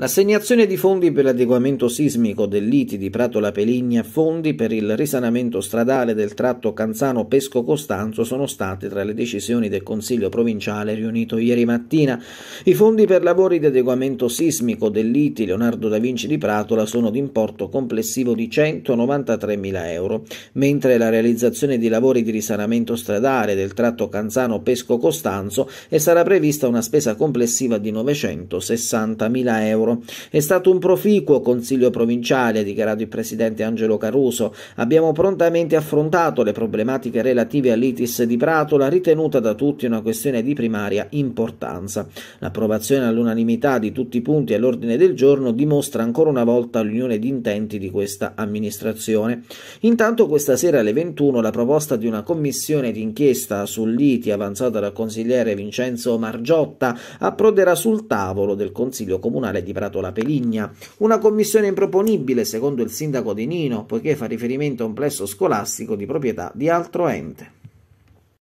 L'assegnazione di fondi per l'adeguamento sismico dell'ITI di Prato La Peligna, fondi per il risanamento stradale del tratto Canzano-Pesco-Costanzo sono state tra le decisioni del Consiglio provinciale riunito ieri mattina. I fondi per lavori di adeguamento sismico dell'ITI Leonardo da Vinci di Pratola sono di importo complessivo di 193.000 euro, mentre la realizzazione di lavori di risanamento stradale del tratto Canzano-Pesco-Costanzo e sarà prevista una spesa complessiva di 960.000 euro lavoro. È stato un proficuo consiglio provinciale, ha dichiarato il presidente Angelo Caruso. Abbiamo prontamente affrontato le problematiche relative all'ITIS di Pratola, ritenuta da tutti una questione di primaria importanza. L'approvazione all'unanimità di tutti i punti all'ordine del giorno dimostra ancora una volta l'unione di intenti di questa amministrazione. Intanto questa sera alle 21 la proposta di una commissione d'inchiesta sull'ITI avanzata dal consigliere Vincenzo Margiotta approderà sul tavolo del Consiglio Comunale di la Peligna. Una commissione improponibile, secondo il sindaco di Nino, poiché fa riferimento a un plesso scolastico di proprietà di altro ente.